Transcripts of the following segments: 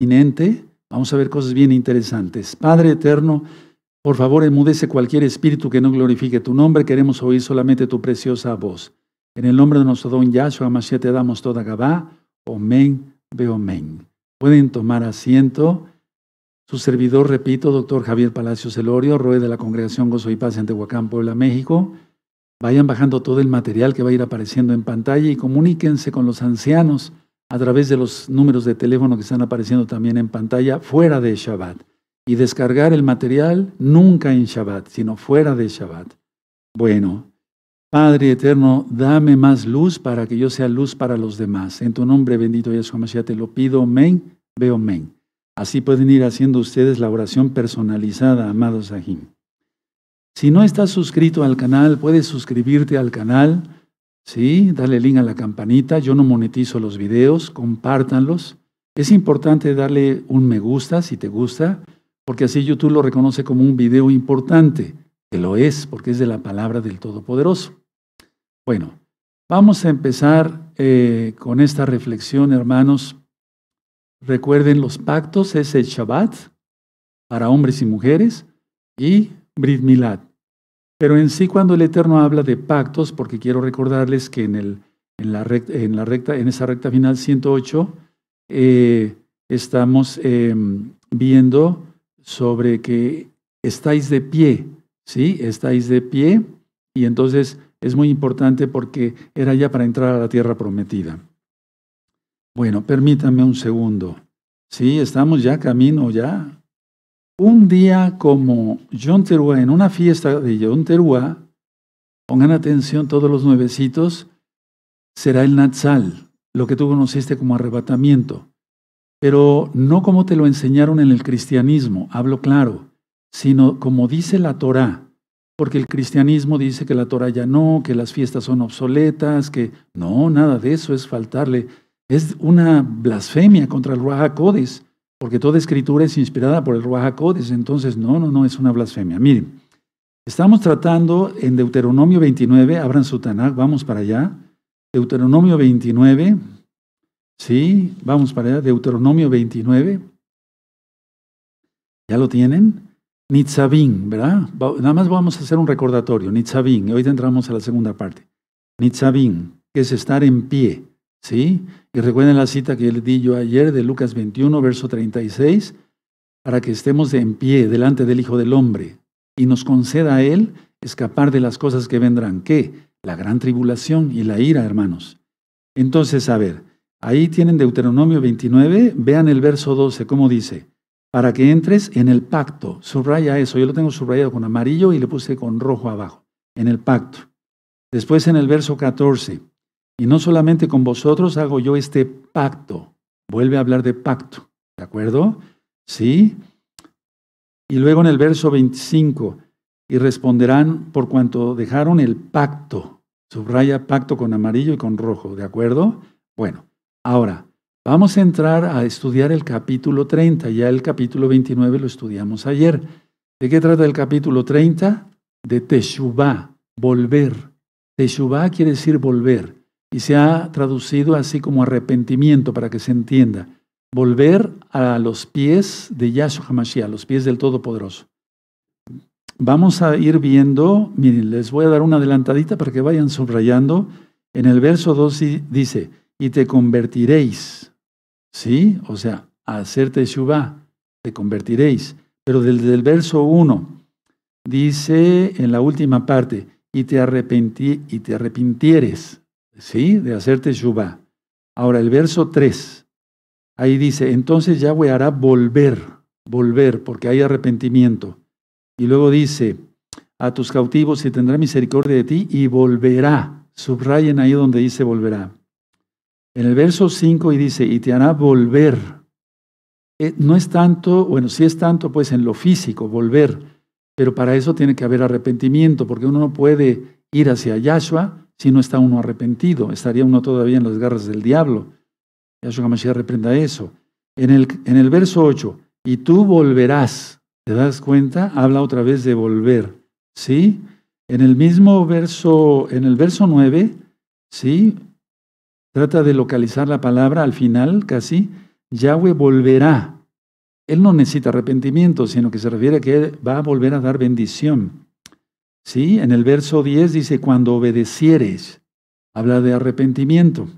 inminente, vamos a ver cosas bien interesantes. Padre eterno, por favor, enmudece cualquier espíritu que no glorifique tu nombre. Queremos oír solamente tu preciosa voz. En el nombre de nuestro don Yahshua Mashiach te damos toda Gabá. Omen, beomen. Pueden tomar asiento. Su servidor, repito, doctor Javier Palacios Elorio, Roe de la Congregación Gozo y Paz en Tehuacán, Puebla, México. Vayan bajando todo el material que va a ir apareciendo en pantalla y comuníquense con los ancianos a través de los números de teléfono que están apareciendo también en pantalla fuera de Shabbat y descargar el material nunca en Shabbat, sino fuera de Shabbat. Bueno, Padre eterno, dame más luz para que yo sea luz para los demás. En tu nombre bendito Yeshua Mashiach te lo pido, amén, veo amén. Así pueden ir haciendo ustedes la oración personalizada, amados Sahim. Si no estás suscrito al canal, puedes suscribirte al canal ¿sí? Dale link a la campanita, yo no monetizo los videos, compártanlos. Es importante darle un me gusta si te gusta, porque así YouTube lo reconoce como un video importante, que lo es, porque es de la palabra del Todopoderoso. Bueno, vamos a empezar eh, con esta reflexión, hermanos. Recuerden los pactos, es el Shabbat para hombres y mujeres y Brit pero en sí, cuando el Eterno habla de pactos, porque quiero recordarles que en, el, en, la, en, la recta, en esa recta final 108 eh, estamos em, viendo sobre que estáis de pie, ¿sí? Estáis de pie y entonces es muy importante porque era ya para entrar a la tierra prometida. Bueno, permítanme un segundo. Sí, estamos ya camino, ya un día como John Teruá, en una fiesta de John Teruá, pongan atención todos los nuevecitos, será el Natsal, lo que tú conociste como arrebatamiento, pero no como te lo enseñaron en el cristianismo, hablo claro, sino como dice la Torá, porque el cristianismo dice que la Torá ya no, que las fiestas son obsoletas, que no, nada de eso es faltarle, es una blasfemia contra el Ruach porque toda escritura es inspirada por el Ruach HaKodes. Entonces, no, no, no, es una blasfemia. Miren, estamos tratando en Deuteronomio 29, abran su vamos para allá. Deuteronomio 29, sí, vamos para allá, Deuteronomio 29. ¿Ya lo tienen? Nitzavim, ¿verdad? Nada más vamos a hacer un recordatorio, Nitzavim, y hoy entramos a la segunda parte. Nitzavim, que es estar en pie. ¿Sí? Y recuerden la cita que le di yo ayer de Lucas 21, verso 36, para que estemos en pie delante del Hijo del Hombre y nos conceda a Él escapar de las cosas que vendrán. ¿Qué? La gran tribulación y la ira, hermanos. Entonces, a ver, ahí tienen Deuteronomio 29, vean el verso 12, cómo dice, para que entres en el pacto. Subraya eso, yo lo tengo subrayado con amarillo y le puse con rojo abajo, en el pacto. Después en el verso 14, y no solamente con vosotros hago yo este pacto. Vuelve a hablar de pacto, ¿de acuerdo? Sí. Y luego en el verso 25, y responderán por cuanto dejaron el pacto. Subraya pacto con amarillo y con rojo, ¿de acuerdo? Bueno, ahora vamos a entrar a estudiar el capítulo 30. Ya el capítulo 29 lo estudiamos ayer. ¿De qué trata el capítulo 30? De Teshuvah, volver. Teshuvah quiere decir volver y se ha traducido así como arrepentimiento para que se entienda. Volver a los pies de Yahshua Hamashiach, a los pies del Todopoderoso. Vamos a ir viendo, miren, les voy a dar una adelantadita para que vayan subrayando. En el verso 2 dice, y te convertiréis. ¿Sí? O sea, a hacerte te convertiréis. Pero desde el verso 1 dice en la última parte, y te, arrepentí, y te arrepintieres. ¿sí? De hacerte yubá. Ahora, el verso 3, ahí dice, entonces Yahweh hará volver, volver, porque hay arrepentimiento. Y luego dice, a tus cautivos se tendrá misericordia de ti y volverá. Subrayen ahí donde dice volverá. En el verso 5 y dice, y te hará volver. Eh, no es tanto, bueno, sí es tanto pues en lo físico, volver, pero para eso tiene que haber arrepentimiento, porque uno no puede ir hacia Yahshua si no está uno arrepentido. Estaría uno todavía en las garras del diablo. Yahshua Mashiach reprenda eso. En el, en el verso 8, y tú volverás. ¿Te das cuenta? Habla otra vez de volver. ¿Sí? En el mismo verso, en el verso 9, ¿sí? Trata de localizar la palabra al final, casi. Yahweh volverá. Él no necesita arrepentimiento, sino que se refiere a que va a volver a dar bendición. ¿Sí? En el verso 10 dice, cuando obedecieres, habla de arrepentimiento.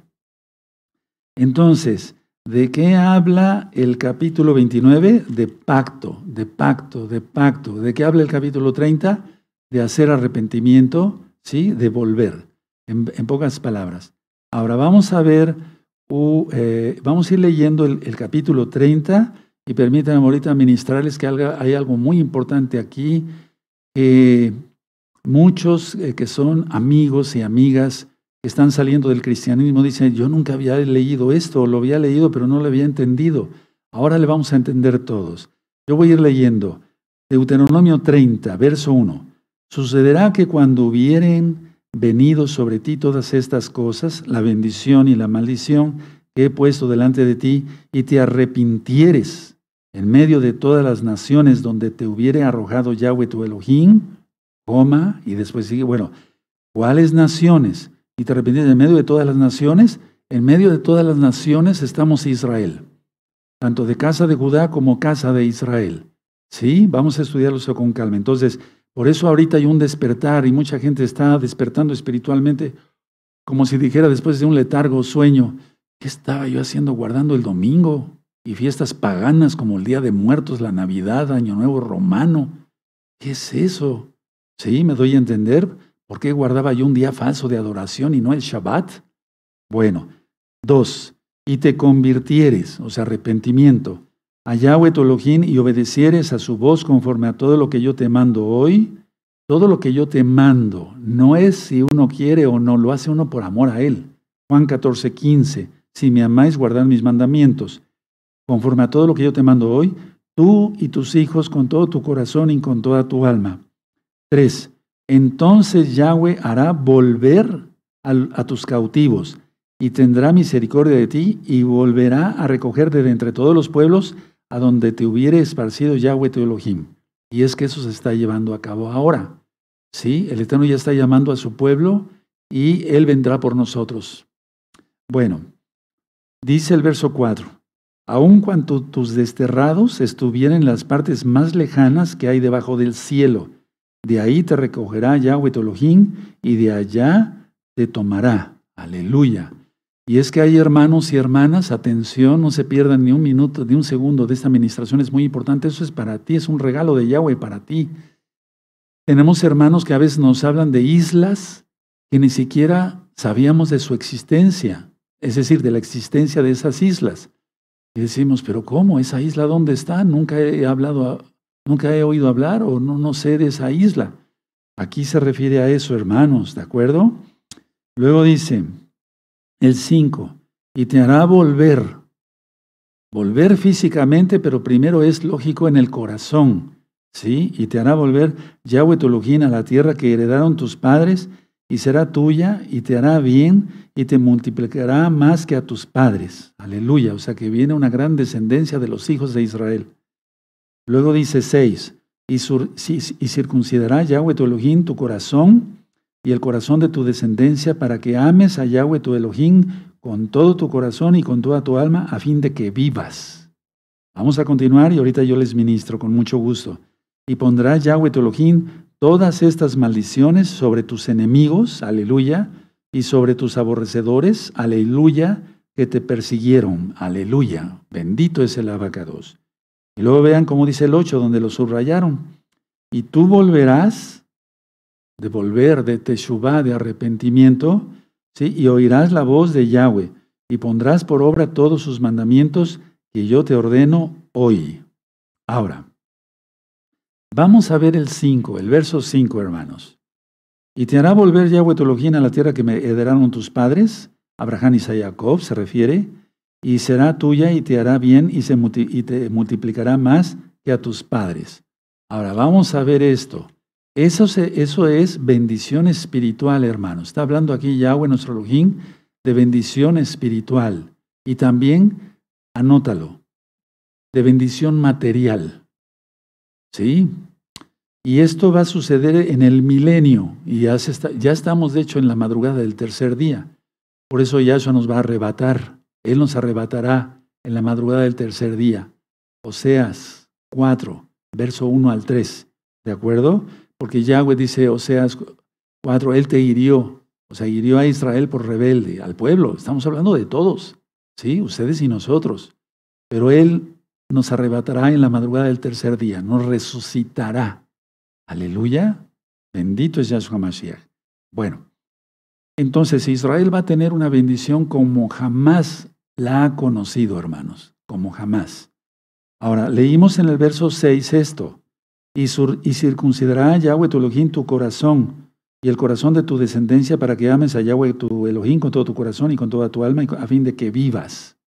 Entonces, ¿de qué habla el capítulo 29? De pacto, de pacto, de pacto. ¿De qué habla el capítulo 30? De hacer arrepentimiento, ¿sí? De volver, en, pocas palabras. Ahora vamos a ver, eh, vamos a ir leyendo el, capítulo 30 y permítanme ahorita ministrarles que hay algo muy importante aquí. Muchos eh, que son amigos y amigas que están saliendo del cristianismo dicen, yo nunca había leído esto, lo había leído pero no lo había entendido. Ahora le vamos a entender todos. Yo voy a ir leyendo Deuteronomio 30, verso 1. Sucederá que cuando hubieren venido sobre ti todas estas cosas, la bendición y la maldición que he puesto delante de ti, y te arrepintieres en medio de todas las naciones donde te hubiere arrojado Yahweh tu Elohim, coma, y después sigue, bueno, ¿cuáles naciones? Y te arrepientes, en medio de todas las naciones, en medio de todas las naciones estamos Israel, tanto de casa de Judá como casa de Israel. Sí, vamos a estudiarlo con calma. Entonces, por eso ahorita hay un despertar y mucha gente está despertando espiritualmente, como si dijera después de un letargo sueño, ¿qué estaba yo haciendo guardando el domingo? Y fiestas paganas como el Día de Muertos, la Navidad, Año Nuevo Romano. ¿Qué es eso? ¿Sí? ¿Me doy a entender? ¿Por qué guardaba yo un día falso de adoración y no el Shabbat? Bueno, dos, y te convirtieres, o sea, arrepentimiento, a Yahweh tu y obedecieres a su voz conforme a todo lo que yo te mando hoy, todo lo que yo te mando, no es si uno quiere o no, lo hace uno por amor a él. Juan 14, 15, si me amáis, guardad mis mandamientos. Conforme a todo lo que yo te mando hoy, tú y tus hijos con todo tu corazón y con toda tu alma. 3. Entonces Yahweh hará volver a, tus cautivos y tendrá misericordia de ti y volverá a recogerte de entre todos los pueblos a donde te hubiere esparcido Yahweh tu Elohim. Y es que eso se está llevando a cabo ahora. Sí, el Eterno ya está llamando a su pueblo y Él vendrá por nosotros. Bueno, dice el verso 4, aun cuando tus desterrados estuvieran en las partes más lejanas que hay debajo del cielo, de ahí te recogerá Yahweh Tolojín y de allá te tomará. Aleluya. Y es que hay hermanos y hermanas, atención, no se pierdan ni un minuto, ni un segundo de esta administración, es muy importante, eso es para ti, es un regalo de Yahweh para ti. Tenemos hermanos que a veces nos hablan de islas que ni siquiera sabíamos de su existencia, es decir, de la existencia de esas islas. Y decimos, pero ¿cómo? ¿Esa isla dónde está? Nunca he hablado Nunca he oído hablar o no, no sé de esa isla. Aquí se refiere a eso, hermanos, ¿de acuerdo? Luego dice, el 5, y te hará volver. Volver físicamente, pero primero es lógico en el corazón, ¿sí? Y te hará volver Yahweh tu a la tierra que heredaron tus padres, y será tuya, y te hará bien, y te multiplicará más que a tus padres. Aleluya, o sea que viene una gran descendencia de los hijos de Israel. Luego dice 6, y, y circuncidará Yahweh tu Elohim tu corazón y el corazón de tu descendencia para que ames a Yahweh tu Elohim con todo tu corazón y con toda tu alma a fin de que vivas. Vamos a continuar y ahorita yo les ministro con mucho gusto. Y pondrá Yahweh tu Elohim todas estas maldiciones sobre tus enemigos, aleluya, y sobre tus aborrecedores, aleluya, que te persiguieron, aleluya. Bendito es el abacados. Y luego vean cómo dice el 8, donde lo subrayaron. Y tú volverás, de volver, de Teshuvah, de arrepentimiento, ¿sí? y oirás la voz de Yahweh, y pondrás por obra todos sus mandamientos que yo te ordeno hoy. Ahora, vamos a ver el 5, el verso 5, hermanos. Y te hará volver Yahweh tu a la tierra que me heredaron tus padres, Abraham y Jacob, se refiere, y será tuya y te hará bien y, se te multiplicará más que a tus padres. Ahora vamos a ver esto. Eso, eso es bendición espiritual, hermano. Está hablando aquí Yahweh, nuestro Elohim, de bendición espiritual. Y también, anótalo, de bendición material. ¿Sí? Y esto va a suceder en el milenio. Y ya, ya estamos, de hecho, en la madrugada del tercer día. Por eso Yahshua nos va a arrebatar. Él nos arrebatará en la madrugada del tercer día. Oseas 4, verso 1 al 3. ¿De acuerdo? Porque Yahweh dice, Oseas 4, Él te hirió. O sea, hirió a Israel por rebelde, al pueblo. Estamos hablando de todos, ¿sí? Ustedes y nosotros. Pero Él nos arrebatará en la madrugada del tercer día, nos resucitará. Aleluya. Bendito es Yahshua Mashiach. Bueno, entonces Israel va a tener una bendición como jamás la ha conocido, hermanos, como jamás. Ahora, leímos en el verso 6 esto, y, circuncidará a Yahweh tu Elohim tu corazón y el corazón de tu descendencia para que ames a Yahweh tu Elohim con todo tu corazón y con toda tu alma a fin de que vivas.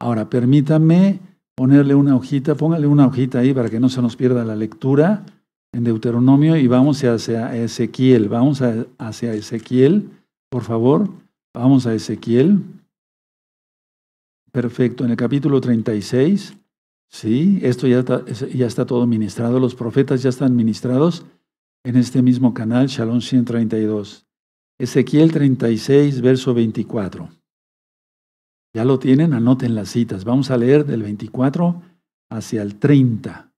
Ahora, permítame ponerle una hojita, póngale una hojita ahí para que no se nos pierda la lectura en Deuteronomio y vamos hacia Ezequiel, vamos hacia Ezequiel por favor, vamos a Ezequiel. Perfecto, en el capítulo 36. Sí, esto ya está, ya está todo ministrado, los profetas ya están ministrados en este mismo canal, Shalom 132. Ezequiel 36, verso 24. Ya lo tienen, anoten las citas. Vamos a leer del 24 hacia el 30.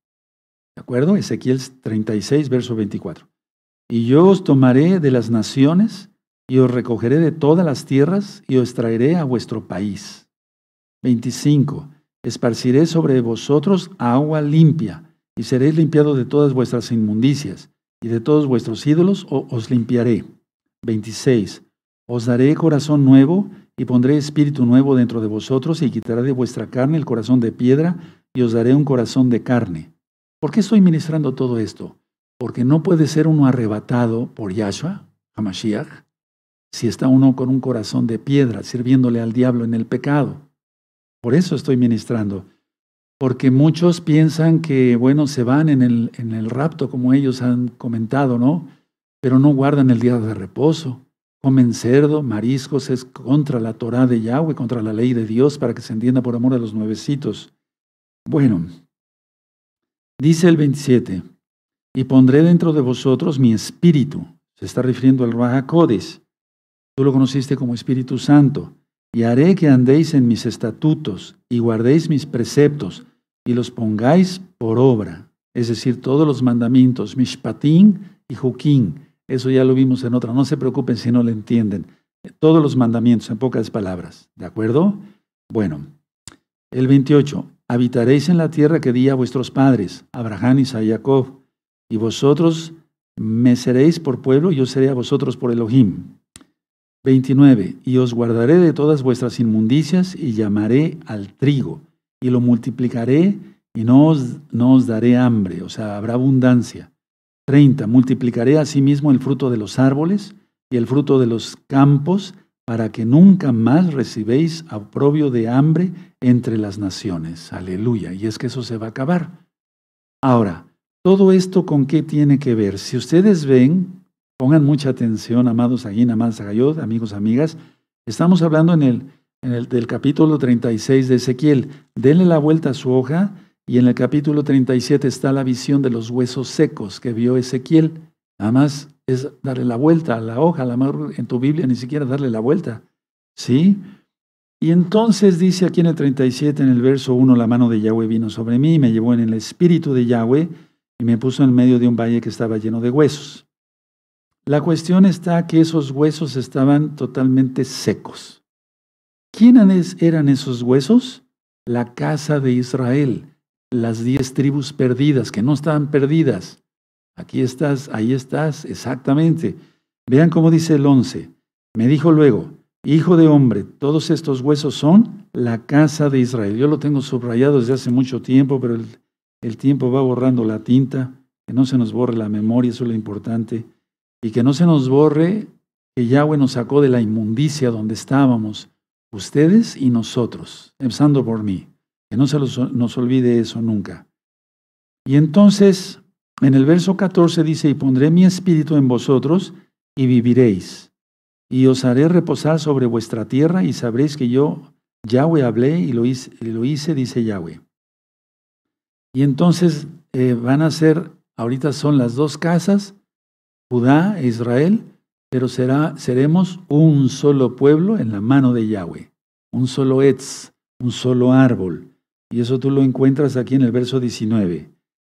¿De acuerdo? Ezequiel 36, verso 24. Y yo os tomaré de las naciones y os recogeré de todas las tierras y os traeré a vuestro país. 25. Esparciré sobre vosotros agua limpia, y seréis limpiados de todas vuestras inmundicias, y de todos vuestros ídolos os limpiaré. 26. Os daré corazón nuevo, y pondré espíritu nuevo dentro de vosotros, y quitaré de vuestra carne el corazón de piedra, y os daré un corazón de carne. ¿Por qué estoy ministrando todo esto? Porque no puede ser uno arrebatado por Yahshua, Hamashiach, si está uno con un corazón de piedra, sirviéndole al diablo en el pecado. Por eso estoy ministrando. Porque muchos piensan que, bueno, se van en el, en el rapto, como ellos han comentado, ¿no? Pero no guardan el día de reposo. Comen cerdo, mariscos, es contra la Torah de Yahweh, contra la ley de Dios, para que se entienda por amor a los nuevecitos. Bueno, dice el 27, y pondré dentro de vosotros mi espíritu, se está refiriendo al Ruach Tú lo conociste como Espíritu Santo. Y haré que andéis en mis estatutos y guardéis mis preceptos y los pongáis por obra. Es decir, todos los mandamientos, mishpatín y Jukín. Eso ya lo vimos en otra. No se preocupen si no lo entienden. Todos los mandamientos, en pocas palabras. ¿De acuerdo? Bueno, el 28. Habitaréis en la tierra que di a vuestros padres, Abraham y Jacob, y vosotros me seréis por pueblo, y yo seré a vosotros por Elohim. 29. Y os guardaré de todas vuestras inmundicias y llamaré al trigo y lo multiplicaré y no os, no os daré hambre, o sea, habrá abundancia. 30. Multiplicaré asimismo el fruto de los árboles y el fruto de los campos para que nunca más recibéis oprobio de hambre entre las naciones. Aleluya. Y es que eso se va a acabar. Ahora, ¿todo esto con qué tiene que ver? Si ustedes ven, Pongan mucha atención, amados Aguín, amados Agayot, amigos, amigas. Estamos hablando en el, en el, del capítulo 36 de Ezequiel. Denle la vuelta a su hoja y en el capítulo 37 está la visión de los huesos secos que vio Ezequiel. Nada más es darle la vuelta a la hoja, a la en tu Biblia ni siquiera darle la vuelta. ¿Sí? Y entonces dice aquí en el 37, en el verso 1, la mano de Yahweh vino sobre mí y me llevó en el espíritu de Yahweh y me puso en medio de un valle que estaba lleno de huesos. La cuestión está que esos huesos estaban totalmente secos. ¿Quiénes eran esos huesos? La casa de Israel, las diez tribus perdidas, que no estaban perdidas. Aquí estás, ahí estás, exactamente. Vean cómo dice el 11. Me dijo luego, Hijo de hombre, todos estos huesos son la casa de Israel. Yo lo tengo subrayado desde hace mucho tiempo, pero el, el, tiempo va borrando la tinta, que no se nos borre la memoria, eso es lo importante. Y que no se nos borre que Yahweh nos sacó de la inmundicia donde estábamos, ustedes y nosotros, empezando por mí. Que no se nos olvide eso nunca. Y entonces, en el verso 14 dice, y pondré mi espíritu en vosotros y viviréis, y os haré reposar sobre vuestra tierra y sabréis que yo, Yahweh, hablé y lo hice, dice Yahweh. Y entonces eh, van a ser, ahorita son las dos casas, Judá e Israel, pero será, seremos un solo pueblo en la mano de Yahweh, un solo etz, un solo árbol. Y eso tú lo encuentras aquí en el verso 19.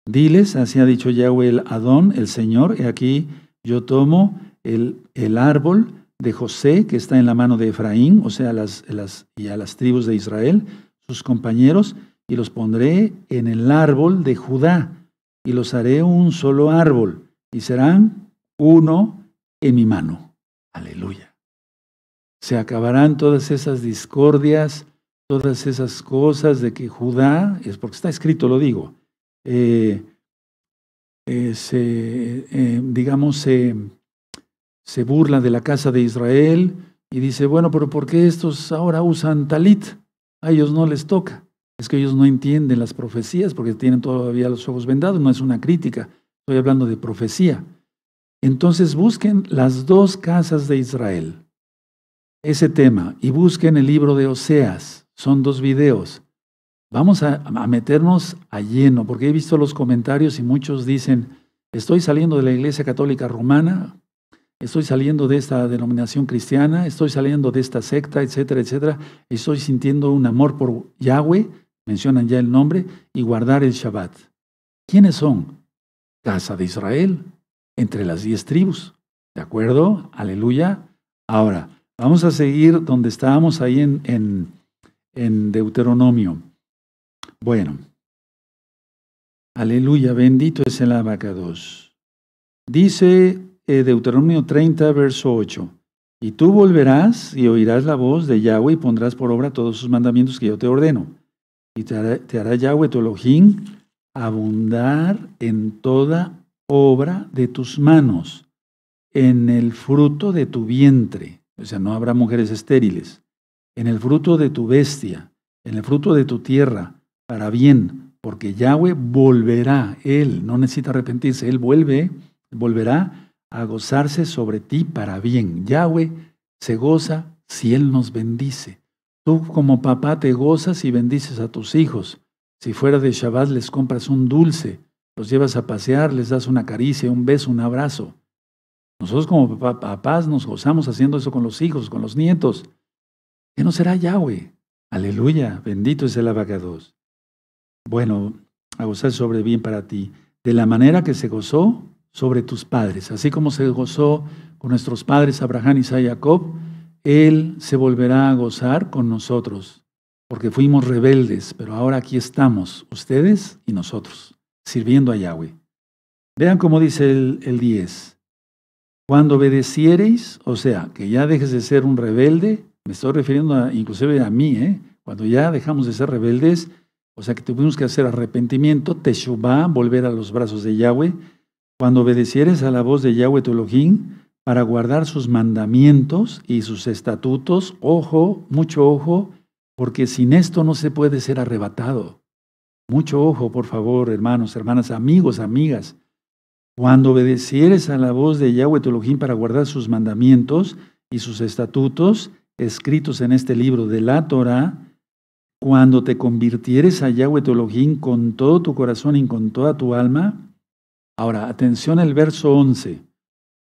Diles, así ha dicho Yahweh el Adón, el Señor, y aquí yo tomo el, el, árbol de José que está en la mano de Efraín, o sea, las, y a las tribus de Israel, sus compañeros, y los pondré en el árbol de Judá, y los haré un solo árbol, y serán uno en mi mano. Aleluya. Se acabarán todas esas discordias, todas esas cosas de que Judá, es porque está escrito, lo digo, eh, eh, se, eh, digamos, se burla de la casa de Israel y dice, bueno, pero ¿por qué estos ahora usan talit? A ellos no les toca. Es que ellos no entienden las profecías porque tienen todavía los ojos vendados, no es una crítica, estoy hablando de profecía. Entonces busquen las dos casas de Israel, ese tema, y busquen el libro de Oseas. Son dos videos. Vamos a, meternos a lleno, porque he visto los comentarios y muchos dicen, estoy saliendo de la Iglesia Católica Romana, estoy saliendo de esta denominación cristiana, estoy saliendo de esta secta, etcétera, etcétera, estoy sintiendo un amor por Yahweh, mencionan ya el nombre, y guardar el Shabbat. ¿Quiénes son? Casa de Israel, entre las diez tribus. ¿De acuerdo? Aleluya. Ahora, vamos a seguir donde estábamos ahí en, en, Deuteronomio. Bueno. Aleluya, bendito es el abacados. Dice eh, Deuteronomio 30, verso 8. Y tú volverás y oirás la voz de Yahweh y pondrás por obra todos sus mandamientos que yo te ordeno. Y te hará, Yahweh tu Elohim abundar en toda obra de tus manos, en el fruto de tu vientre, o sea, no habrá mujeres estériles, en el fruto de tu bestia, en el fruto de tu tierra, para bien, porque Yahweh volverá, Él no necesita arrepentirse, Él vuelve, volverá a gozarse sobre ti para bien. Yahweh se goza si Él nos bendice. Tú como papá te gozas y bendices a tus hijos. Si fuera de Shabbat les compras un dulce, los llevas a pasear, les das una caricia, un beso, un abrazo. Nosotros como papás nos gozamos haciendo eso con los hijos, con los nietos. ¿Qué no será Yahweh? Aleluya, bendito es el abacados. Bueno, a gozar sobre bien para ti, de la manera que se gozó sobre tus padres, así como se gozó con nuestros padres Abraham, y Jacob, Él se volverá a gozar con nosotros, porque fuimos rebeldes, pero ahora aquí estamos, ustedes y nosotros sirviendo a Yahweh. Vean cómo dice el, 10. Cuando obedeciereis, o sea, que ya dejes de ser un rebelde, me estoy refiriendo inclusive a mí, ¿eh? cuando ya dejamos de ser rebeldes, o sea que tuvimos que hacer arrepentimiento, teshuvah, volver a los brazos de Yahweh, cuando obedecieres a la voz de Yahweh tu para guardar sus mandamientos y sus estatutos, ojo, mucho ojo, porque sin esto no se puede ser arrebatado. Mucho ojo, por favor, hermanos, hermanas, amigos, amigas. Cuando obedecieres a la voz de Yahweh Teologín para guardar sus mandamientos y sus estatutos escritos en este libro de la Torah, cuando te convirtieres a Yahweh Teologín con todo tu corazón y con toda tu alma. Ahora, atención al verso 11.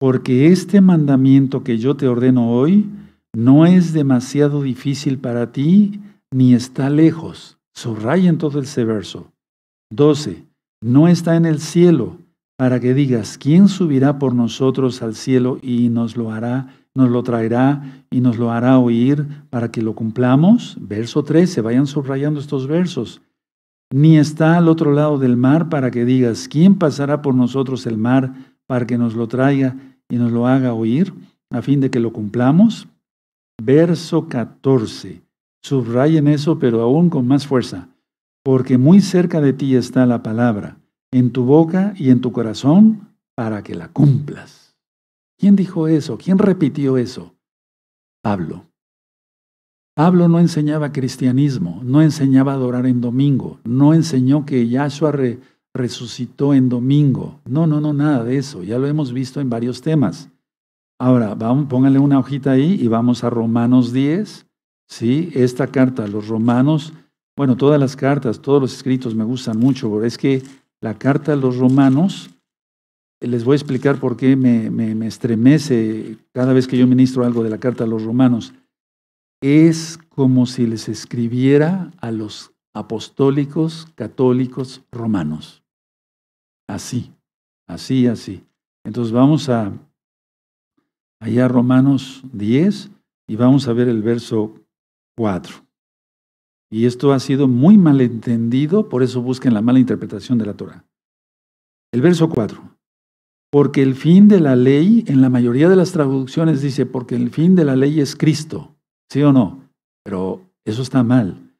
Porque este mandamiento que yo te ordeno hoy no es demasiado difícil para ti ni está lejos. Subrayen todo ese verso. 12. No está en el cielo para que digas, ¿quién subirá por nosotros al cielo y nos lo hará, nos lo traerá y nos lo hará oír para que lo cumplamos? Verso 13, vayan subrayando estos versos. Ni está al otro lado del mar para que digas, ¿quién pasará por nosotros el mar para que nos lo traiga y nos lo haga oír a fin de que lo cumplamos? Verso 14. Subrayen eso, pero aún con más fuerza, porque muy cerca de ti está la palabra, en tu boca y en tu corazón, para que la cumplas. ¿Quién dijo eso? ¿Quién repitió eso? Pablo. Pablo no enseñaba cristianismo, no enseñaba a adorar en domingo, no enseñó que Yahshua resucitó en domingo. No, no, no, nada de eso. Ya lo hemos visto en varios temas. Ahora, vamos, póngale una hojita ahí y vamos a Romanos 10, ¿sí? Esta carta a los romanos, bueno, todas las cartas, todos los escritos me gustan mucho, pero es que la carta a los romanos, les voy a explicar por qué me, me, estremece cada vez que yo ministro algo de la carta a los romanos. Es como si les escribiera a los apostólicos católicos romanos. Así, así, así. Entonces vamos a allá Romanos 10 y vamos a ver el verso 4. Y esto ha sido muy mal entendido, por eso busquen la mala interpretación de la Torah. El verso 4. Porque el fin de la ley, en la mayoría de las traducciones dice, porque el fin de la ley es Cristo, ¿sí o no? Pero eso está mal.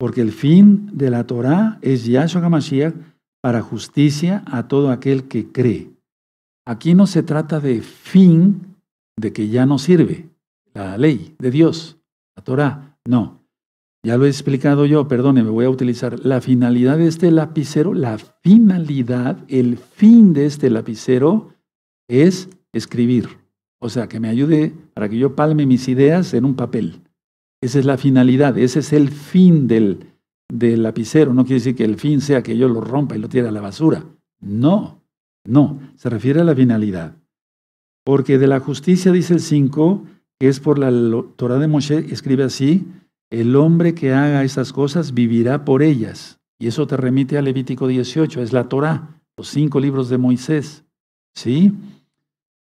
Porque el fin de la Torah es Yahshua HaMashiach para justicia a todo aquel que cree. Aquí no se trata de fin de que ya no sirve la ley de Dios, la Torah. No, ya lo he explicado yo, me voy a utilizar la finalidad de este lapicero. La finalidad, el fin de este lapicero es escribir. O sea, que me ayude para que yo palme mis ideas en un papel. Esa es la finalidad, ese es el fin del, del lapicero. No quiere decir que el fin sea que yo lo rompa y lo tire a la basura. No, no, se refiere a la finalidad. Porque de la justicia, dice el 5, es por la Torah de Moshe, escribe así, el hombre que haga estas cosas vivirá por ellas. Y eso te remite a Levítico 18, es la Torah, los cinco libros de Moisés. ¿Sí?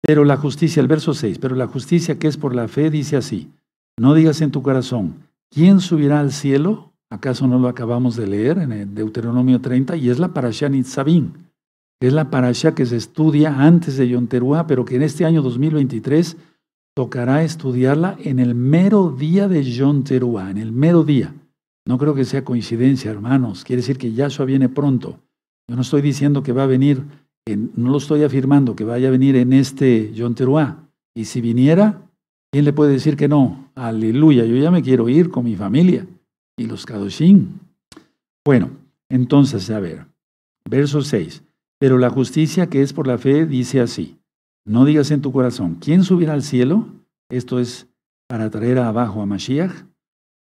Pero la justicia, el verso 6, pero la justicia que es por la fe dice así, no digas en tu corazón, ¿quién subirá al cielo? ¿Acaso no lo acabamos de leer en Deuteronomio 30? Y es la parashá Nitzabim, que es la parashá que se estudia antes de Yonteruá, pero que en este año 2023 tocará estudiarla en el mero día de John Teruá, en el mero día. No creo que sea coincidencia, hermanos. Quiere decir que Yahshua viene pronto. Yo no estoy diciendo que va a venir, no lo estoy afirmando que vaya a venir en este John Teruá. Y si viniera, ¿quién le puede decir que no? Aleluya, yo ya me quiero ir con mi familia y los Kadoshim. Bueno, entonces, a ver, verso 6. Pero la justicia que es por la fe dice así. No digas en tu corazón, ¿quién subirá al cielo? Esto es para traer abajo a Mashiach.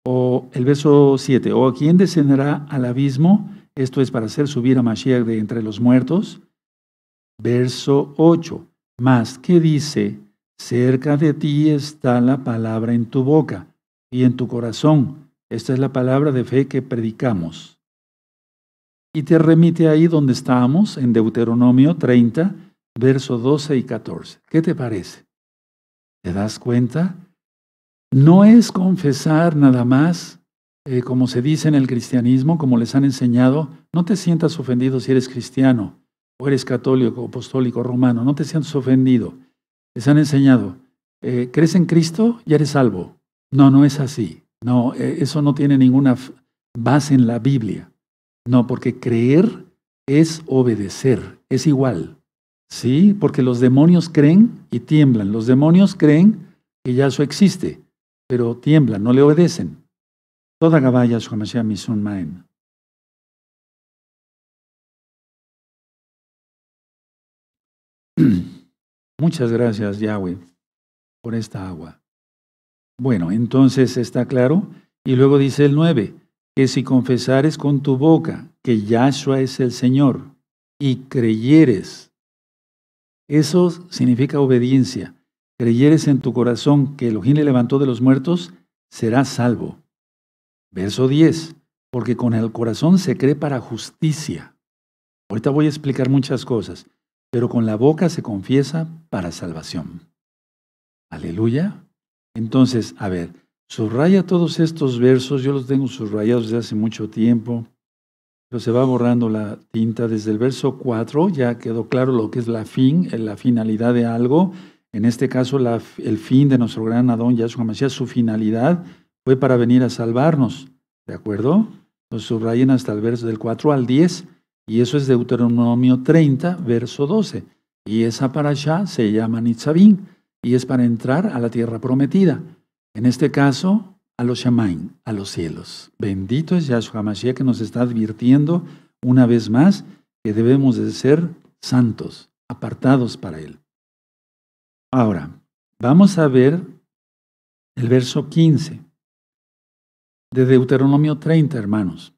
O el verso 7, o ¿quién descenderá al abismo? Esto es para hacer subir a Mashiach de entre los muertos. Verso 8, más que dice, cerca de ti está la palabra en tu boca y en tu corazón. Esta es la palabra de fe que predicamos. Y te remite ahí donde estábamos, en Deuteronomio 30, verso 12 y 14. ¿Qué te parece? ¿Te das cuenta? No es confesar nada más, eh, como se dice en el cristianismo, como les han enseñado, no te sientas ofendido si eres cristiano o eres católico, apostólico, romano, no te sientas ofendido. Les han enseñado, eh, crees en Cristo y eres salvo. No, no es así. No, eh, eso no tiene ninguna base en la Biblia. No, porque creer es obedecer, es igual. Sí, porque los demonios creen y tiemblan. Los demonios creen que Yahshua existe, pero tiemblan, no le obedecen. Toda Gabá Yahshua Mashiach Mishun Muchas gracias, Yahweh, por esta agua. Bueno, entonces está claro. Y luego dice el 9, que si confesares con tu boca que Yahshua es el Señor y creyeres eso significa obediencia. Creyeres en tu corazón que Elohim le levantó de los muertos, serás salvo. Verso 10. Porque con el corazón se cree para justicia. Ahorita voy a explicar muchas cosas, pero con la boca se confiesa para salvación. Aleluya. Entonces, a ver, subraya todos estos versos, yo los tengo subrayados desde hace mucho tiempo se va borrando la tinta desde el verso 4, ya quedó claro lo que es la fin, eh, la finalidad de algo. En este caso, el fin de nuestro gran Adón Yahshua Mashiach, su finalidad fue para venir a salvarnos. ¿De acuerdo? nos subrayen hasta el verso del 4 al 10, y eso es Deuteronomio 30, verso 12. Y esa parasha se llama Nitzavim, y es para entrar a la tierra prometida. En este caso, a los Shamaim, a los cielos. Bendito es Yahshua Mashiach que nos está advirtiendo una vez más que debemos de ser santos, apartados para Él. Ahora, vamos a ver el verso 15 de Deuteronomio 30, hermanos.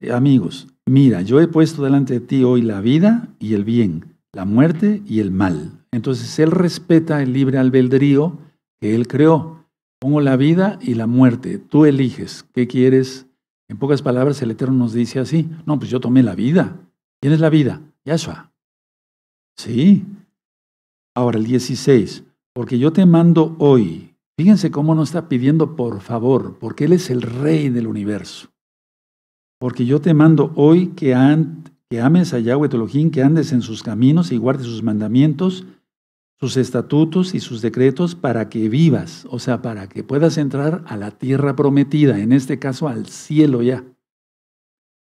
Eh, amigos, mira, yo he puesto delante de ti hoy la vida y el bien, la muerte y el mal. Entonces Él respeta el libre albedrío que Él creó. Pongo la vida y la muerte. Tú eliges qué quieres. En pocas palabras, el Eterno nos dice así. No, pues yo tomé la vida. ¿Quién es la vida? Yahshua. Sí. Ahora el 16. Porque yo te mando hoy. Fíjense cómo no está pidiendo por favor, porque Él es el Rey del universo. Porque yo te mando hoy que, ames a Yahweh Elohim, que andes en sus caminos y guardes sus mandamientos sus estatutos y sus decretos para que vivas, o sea, para que puedas entrar a la tierra prometida, en este caso al cielo ya.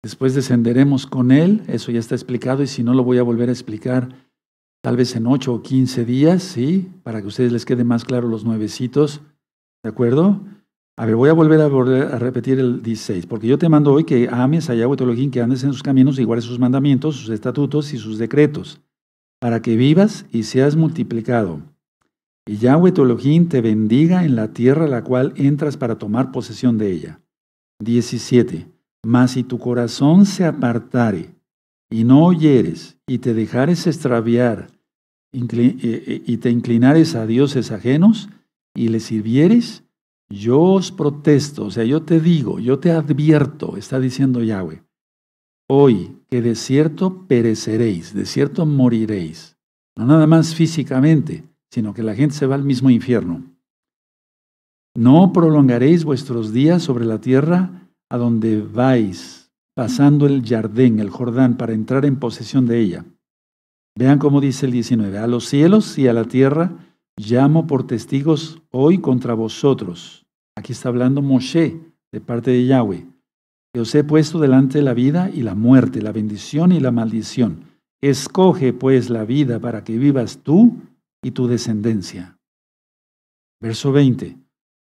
Después descenderemos con Él, eso ya está explicado y si no lo voy a volver a explicar tal vez en 8 o 15 días, ¿sí? Para que a ustedes les queden más claro los nuevecitos, ¿de acuerdo? A ver, voy a volver a, volver a repetir el 16, porque yo te mando hoy que ames a Yahweh que andes en sus caminos, guardes sus mandamientos, sus estatutos y sus decretos para que vivas y seas multiplicado. Y Yahweh tu te bendiga en la tierra a la cual entras para tomar posesión de ella. 17. Mas si tu corazón se apartare y no oyeres y te dejares extraviar eh, eh, y te inclinares a dioses ajenos y les sirvieres, yo os protesto, o sea, yo te digo, yo te advierto, está diciendo Yahweh, hoy que de cierto pereceréis, de cierto moriréis. No nada más físicamente, sino que la gente se va al mismo infierno. No prolongaréis vuestros días sobre la tierra a donde vais, pasando el Jardín, el Jordán, para entrar en posesión de ella. Vean cómo dice el 19, a los cielos y a la tierra llamo por testigos hoy contra vosotros. Aquí está hablando Moshe de parte de Yahweh os he puesto delante la vida y la muerte, la bendición y la maldición. Escoge pues la vida para que vivas tú y tu descendencia. Verso 20.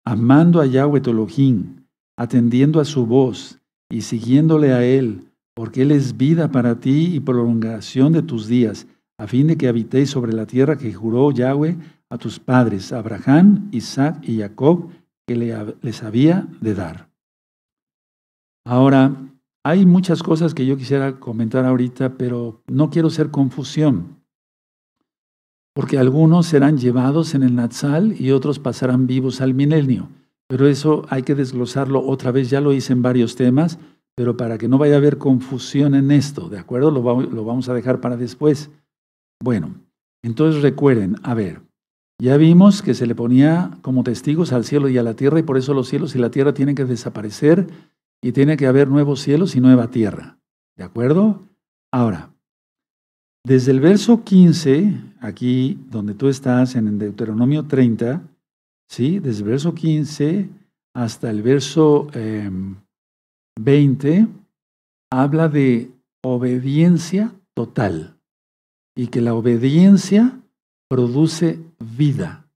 Amando a Yahweh Tolojín, atendiendo a su voz y siguiéndole a él, porque él es vida para ti y prolongación de tus días, a fin de que habitéis sobre la tierra que juró Yahweh a tus padres, Abraham, Isaac y Jacob, que les había de dar. Ahora, hay muchas cosas que yo quisiera comentar ahorita, pero no quiero ser confusión, porque algunos serán llevados en el Natsal y otros pasarán vivos al milenio. Pero eso hay que desglosarlo otra vez, ya lo hice en varios temas, pero para que no vaya a haber confusión en esto, ¿de acuerdo? Lo, lo vamos a dejar para después. Bueno, entonces recuerden, a ver, ya vimos que se le ponía como testigos al cielo y a la tierra y por eso los cielos y la tierra tienen que desaparecer y tiene que haber nuevos cielos y nueva tierra. ¿De acuerdo? Ahora, desde el verso 15, aquí donde tú estás en Deuteronomio 30, ¿sí? Desde el verso 15 hasta el verso 20, em, habla de obediencia total y que la obediencia produce vida.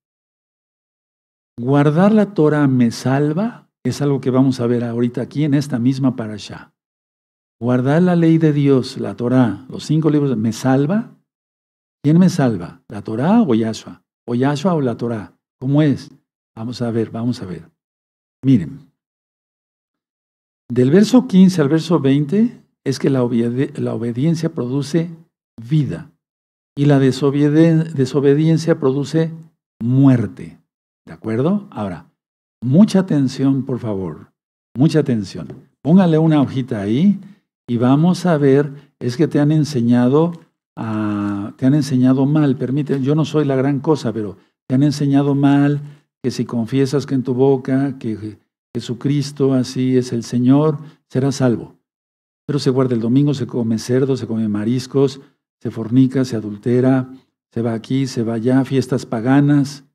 Guardar la Torah me salva, es algo que vamos a ver ahorita aquí en esta misma parasha. Guardar la ley de Dios, la Torá, los cinco libros, ¿me salva? ¿Quién me salva? ¿La Torá o Yahshua? ¿O Yahshua o la Torá? ¿Cómo es? Vamos a ver, vamos a ver. Miren, del verso 15 al verso 20 es que la obediencia produce vida y la desobediencia produce muerte. ¿De acuerdo? Ahora, Mucha atención, por favor. Mucha atención. Póngale una hojita ahí y vamos a ver, es que te han enseñado a, ah, te han enseñado mal, permíteme, yo no soy la gran cosa, pero te han enseñado mal que si confiesas que en tu boca que Jesucristo así es el Señor, serás salvo. Pero se guarda el domingo, se come cerdo, se come mariscos, se fornica, se adultera, se va aquí, se va allá, fiestas paganas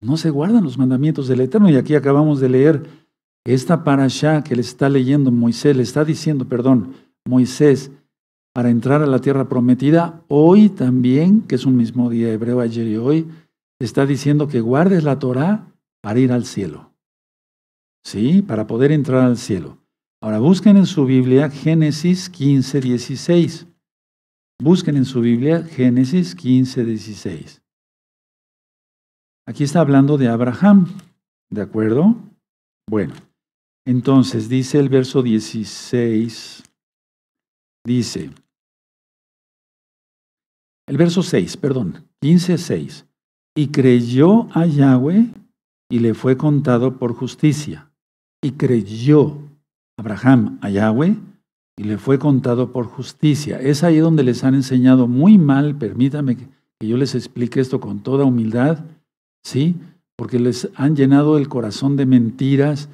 no se guardan los mandamientos del Eterno. Y aquí acabamos de leer esta parasha que le está leyendo Moisés, le está diciendo, perdón, Moisés, para entrar a la tierra prometida, hoy también, que es un mismo día hebreo, ayer y hoy, está diciendo que guardes la Torah para ir al cielo. Sí, para poder entrar al cielo. Ahora busquen en su Biblia Génesis 15, 16. Busquen en su Biblia Génesis 15, 16. Aquí está hablando de Abraham, ¿de acuerdo? Bueno, entonces dice el verso 16, dice, el verso 6, perdón, 15, 6, y creyó a Yahweh y le fue contado por justicia. Y creyó Abraham a Yahweh y le fue contado por justicia. Es ahí donde les han enseñado muy mal, permítame que yo les explique esto con toda humildad, ¿sí? Porque les han llenado el corazón de mentiras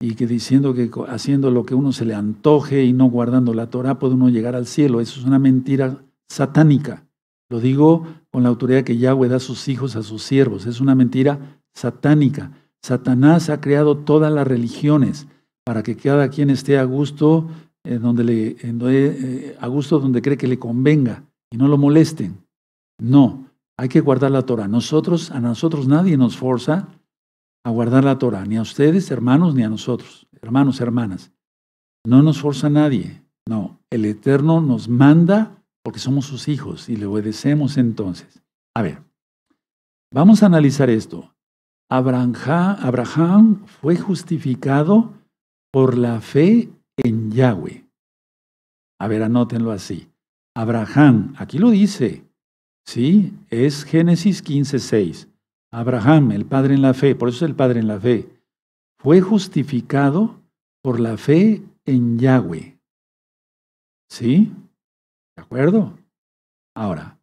y que diciendo que haciendo lo que uno se le antoje y no guardando la Torah puede uno llegar al cielo. Eso es una mentira satánica. Lo digo con la autoridad que Yahweh da a sus hijos, a sus siervos. Es una mentira satánica. Satanás ha creado todas las religiones para que cada quien esté a gusto, eh, donde le, eh, a gusto donde cree que le convenga y no lo molesten. No, hay que guardar la Torah. Nosotros, a nosotros nadie nos forza a guardar la Torah, ni a ustedes, hermanos, ni a nosotros, hermanos, hermanas. No nos forza nadie. No, el Eterno nos manda porque somos sus hijos y le obedecemos entonces. A ver, vamos a analizar esto. Abraham fue justificado por la fe en Yahweh. A ver, anótenlo así. Abraham, aquí lo dice, ¿Sí? Es Génesis 6. Abraham, el padre en la fe, por eso es el padre en la fe, fue justificado por la fe en Yahweh. ¿Sí? ¿De acuerdo? Ahora,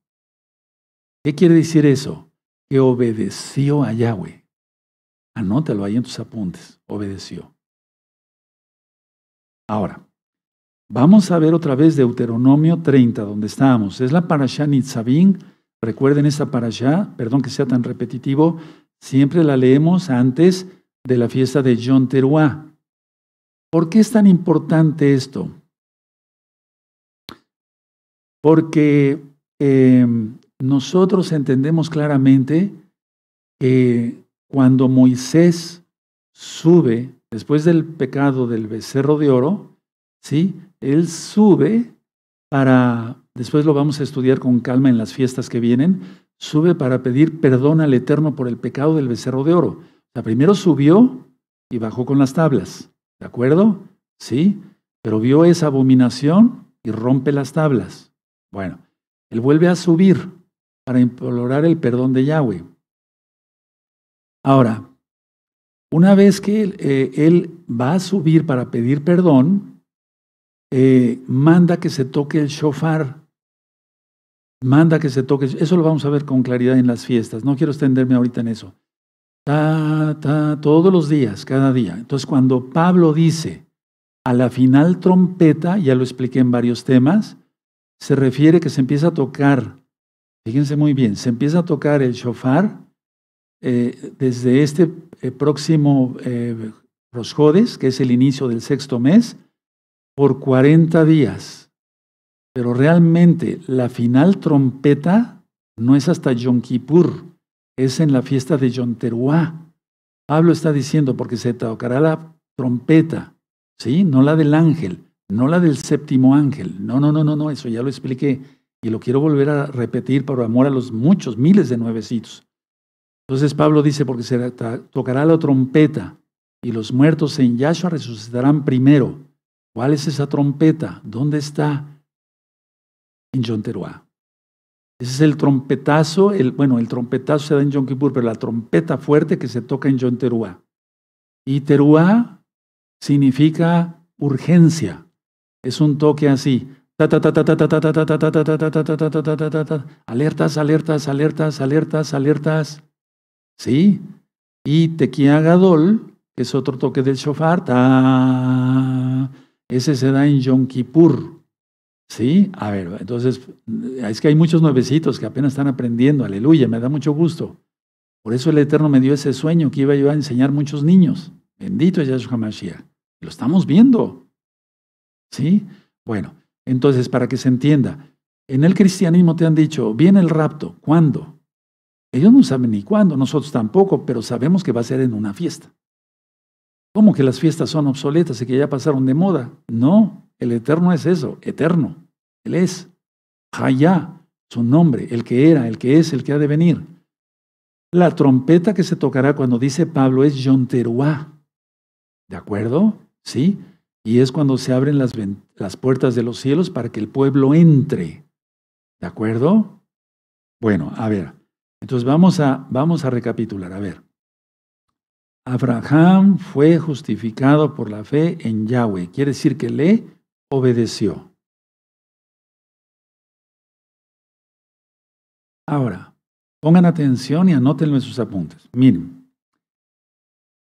¿qué quiere decir eso? Que obedeció a Yahweh. Anótalo ahí en tus apuntes. Obedeció. Ahora, vamos a ver otra vez Deuteronomio 30, donde estábamos. Es la Parashat Nitzavim Recuerden esta para allá, perdón que sea tan repetitivo, siempre la leemos antes de la fiesta de John Teruá. ¿Por qué es tan importante esto? Porque em, nosotros entendemos claramente que cuando Moisés sube, después del pecado del becerro de oro, ¿sí? él sube para después lo vamos a estudiar con calma en las fiestas que vienen, sube para pedir perdón al Eterno por el pecado del becerro de oro. O sea, primero subió y bajó con las tablas, ¿de acuerdo? Sí, pero vio esa abominación y rompe las tablas. Bueno, él vuelve a subir para implorar el perdón de Yahweh. Ahora, una vez que eh, él, va a subir para pedir perdón, eh, manda que se toque el shofar manda que se toque. Eso lo vamos a ver con claridad en las fiestas. No quiero extenderme ahorita en eso. todos los días, cada día. Entonces, cuando Pablo dice a la final trompeta, ya lo expliqué en varios temas, se refiere que se empieza a tocar, fíjense muy bien, se empieza a tocar el shofar eh, desde este eh, próximo eh, Rosjodes, que es el inicio del sexto mes, por 40 días. Pero realmente la final trompeta no es hasta Yom Kippur, es en la fiesta de Yom Pablo está diciendo, porque se tocará la trompeta, ¿sí? No la del ángel, no la del séptimo ángel. No, no, no, no, no, eso ya lo expliqué y lo quiero volver a repetir por amor a los muchos, miles de nuevecitos. Entonces Pablo dice, porque se tocará la trompeta y los muertos en Yahshua resucitarán primero. ¿Cuál es esa trompeta? ¿Dónde está? en Yom Ese es el trompetazo, el, bueno, el trompetazo se da en Yom Kippur, pero la trompeta fuerte que se toca en Yom Y Teruá significa urgencia. Es un toque así. Alertas, alertas, alertas, alertas, alertas. ¿Sí? Y tequiagadol Gadol, que es otro toque del shofar, ese se da en Yom Kippur. Sí, a ver, entonces, es que hay muchos nuevecitos que apenas están aprendiendo, aleluya, me da mucho gusto. Por eso el Eterno me dio ese sueño que iba yo a enseñar muchos niños. Bendito es Yahshua Mashiach. Lo estamos viendo. ¿Sí? Bueno, entonces, para que se entienda, en el cristianismo te han dicho, viene el rapto, ¿cuándo? Ellos no saben ni cuándo, nosotros tampoco, pero sabemos que va a ser en una fiesta. ¿Cómo que las fiestas son obsoletas y que ya pasaron de moda? No, el eterno es eso, eterno. Él es. Hayá, su nombre, el que era, el que es, el que ha de venir. La trompeta que se tocará cuando dice Pablo es Yonteruá. ¿De acuerdo? Sí. Y es cuando se abren las, las puertas de los cielos para que el pueblo entre. ¿De acuerdo? Bueno, a ver. Entonces vamos a, vamos a recapitular. A ver. Abraham fue justificado por la fe en Yahweh. Quiere decir que le obedeció. Ahora, pongan atención y anótenme sus apuntes. Miren,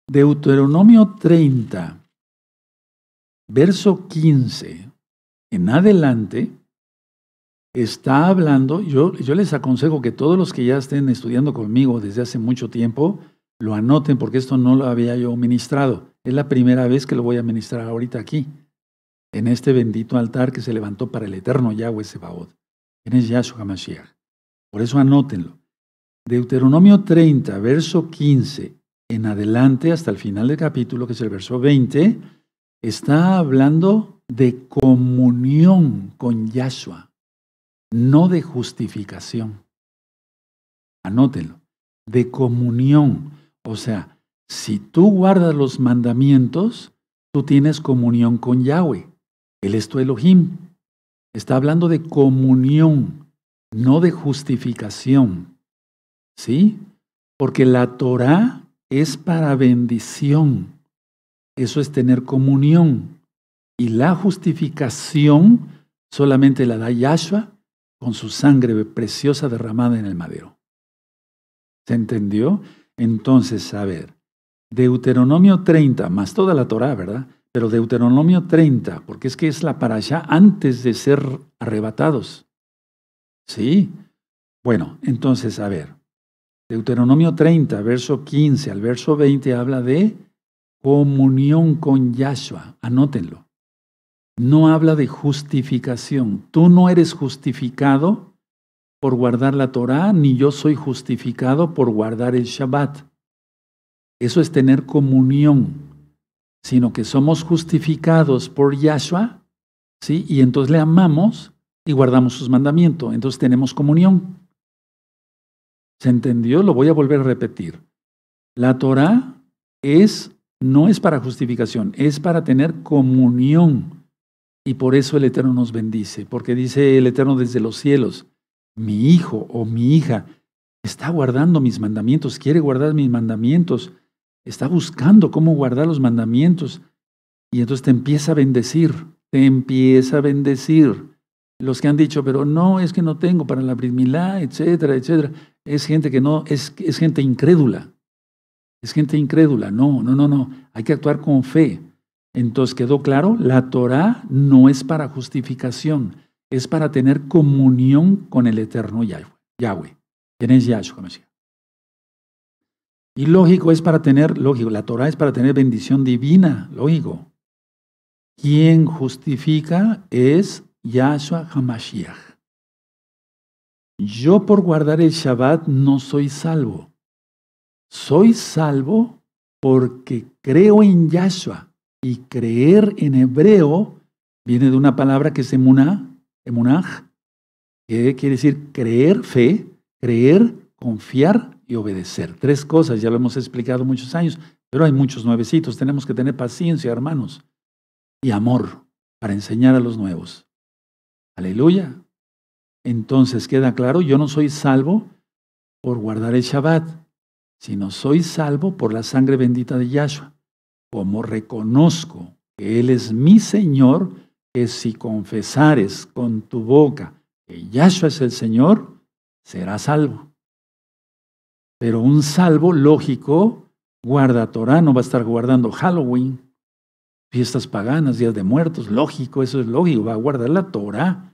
Deuteronomio 30, verso 15 en adelante, está hablando, yo les aconsejo que todos los que ya estén estudiando conmigo desde hace mucho tiempo, lo anoten porque esto no lo había yo ministrado. Es la primera vez que lo voy a ministrar ahorita aquí, en este bendito altar que se levantó para el eterno Yahweh Sebaot. ¿Quién es Yahshua Mashiach? Por eso anótenlo. Deuteronomio 30, verso 15, en adelante hasta el final del capítulo, que es el verso 20, está hablando de comunión con Yahshua, no de justificación. Anótenlo, de comunión. O sea, si tú guardas los mandamientos, tú tienes comunión con Yahweh. Él es tu Elohim. Está hablando de comunión, no de justificación. ¿Sí? Porque la Torah es para bendición. Eso es tener comunión. Y la justificación solamente la da Yahshua con su sangre preciosa derramada en el madero. ¿Se entendió? Entonces, a ver, Deuteronomio 30, más toda la Torá, ¿verdad? Pero Deuteronomio 30, porque es que es la para allá antes de ser arrebatados. ¿Sí? Bueno, entonces, a ver, Deuteronomio 30, verso 15 al verso 20 habla de comunión con Yahshua. Anótenlo. No habla de justificación. Tú no eres justificado por guardar la Torá, ni yo soy justificado por guardar el Shabbat. Eso es tener comunión, sino que somos justificados por Yahshua, ¿sí? Y entonces le amamos y guardamos sus mandamientos, entonces tenemos comunión. ¿Se entendió? Lo voy a volver a repetir. La Torá es no es para justificación, es para tener comunión. Y por eso el Eterno nos bendice, porque dice el Eterno desde los cielos, mi hijo o mi hija está guardando mis mandamientos, quiere guardar mis mandamientos, está buscando cómo guardar los mandamientos. Y entonces te empieza a bendecir, te empieza a bendecir. Los que han dicho, pero no, es que no tengo para la brimilá, etcétera, etcétera. Es gente que no, es, es gente incrédula. Es gente incrédula. No, no, no, no. Hay que actuar con fe. Entonces quedó claro, la Torah no es para justificación es para tener comunión con el eterno Yahweh. ¿Quién es Yahshua Y lógico es para tener, lógico, la Torah es para tener bendición divina, lógico. Quien justifica es Yahshua Hamashiach. Yo por guardar el Shabbat no soy salvo. Soy salvo porque creo en Yahshua. Y creer en hebreo viene de una palabra que es Muná emunaj, que quiere decir creer, fe, creer, confiar y obedecer. Tres cosas, ya lo hemos explicado muchos años, pero hay muchos nuevecitos. Tenemos que tener paciencia, hermanos, y amor para enseñar a los nuevos. Aleluya. Entonces queda claro, yo no soy salvo por guardar el Shabbat, sino soy salvo por la sangre bendita de Yahshua. Como reconozco que Él es mi Señor, que si confesares con tu boca que Yahshua es el Señor, serás salvo. Pero un salvo lógico guarda Torah, no va a estar guardando Halloween, fiestas paganas, días de muertos, lógico, eso es lógico, va a guardar la Torah.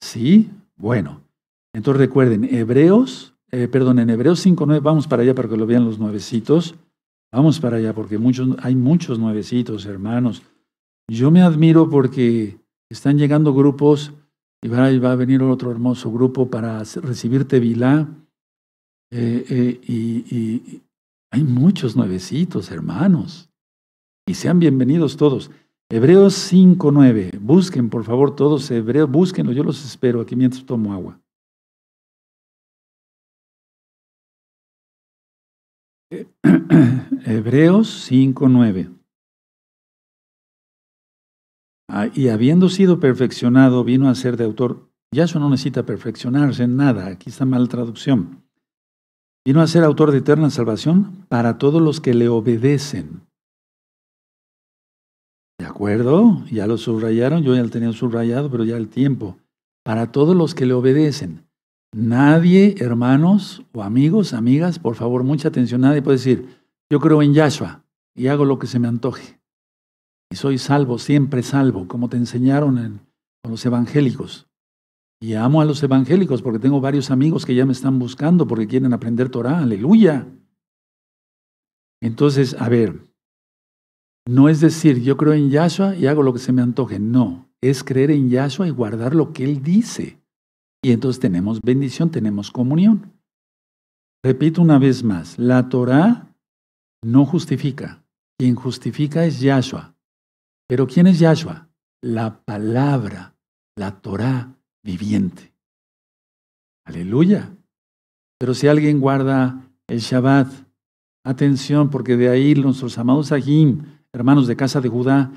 ¿Sí? Bueno, entonces recuerden, Hebreos, eh, perdón, en Hebreos 5.9, vamos para allá para que lo vean los nuevecitos, vamos para allá porque hay muchos nuevecitos, hermanos. Yo me admiro porque están llegando grupos, y va, a venir otro hermoso grupo para recibirte, vilá eh, eh, y, hay muchos nuevecitos, hermanos. Y sean bienvenidos todos. Hebreos 5.9. Busquen, por favor, todos Hebreos, búsquenlo. Yo los espero aquí mientras tomo agua. Hebreos 5.9. Ah, y habiendo sido perfeccionado, vino a ser de autor. Yahshua no necesita perfeccionarse en nada, aquí está mal traducción. Vino a ser autor de eterna salvación para todos los que le obedecen. ¿De acuerdo? Ya lo subrayaron, yo ya lo tenía subrayado, pero ya el tiempo. Para todos los que le obedecen. Nadie, hermanos o amigos, amigas, por favor, mucha atención, nadie puede decir, yo creo en Yashua y hago lo que se me antoje soy salvo, siempre salvo, como te enseñaron en, los evangélicos. Y amo a los evangélicos porque tengo varios amigos que ya me están buscando porque quieren aprender Torah, aleluya. Entonces, a ver, no es decir yo creo en Yahshua y hago lo que se me antoje, no, es creer en Yahshua y guardar lo que Él dice. Y entonces tenemos bendición, tenemos comunión. Repito una vez más, la Torah no justifica. Quien justifica es Yahshua. Pero ¿quién es Yahshua? La palabra, la Torah viviente. Aleluya. Pero si alguien guarda el Shabbat, atención, porque de ahí nuestros amados Ahim, hermanos de casa de Judá,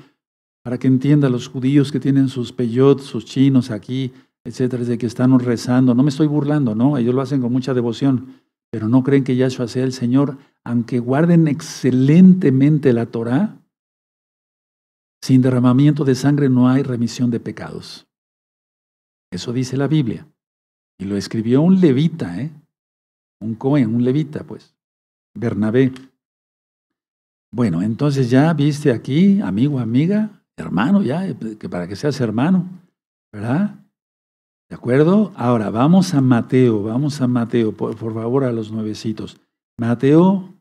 para que entienda los judíos que tienen sus peyot, sus chinos aquí, etcétera, de que están rezando. No me estoy burlando, ¿no? Ellos lo hacen con mucha devoción, pero no creen que Yahshua sea el Señor, aunque guarden excelentemente la Torah, sin derramamiento de sangre no hay remisión de pecados. Eso dice la Biblia. Y lo escribió un levita, ¿eh? un cohen, un levita, pues, Bernabé. Bueno, entonces ya viste aquí, amigo, amiga, hermano, ya, eh, que para que seas hermano, ¿verdad? ¿De acuerdo? Ahora, vamos a Mateo, vamos a Mateo, por favor, a los nuevecitos. Mateo,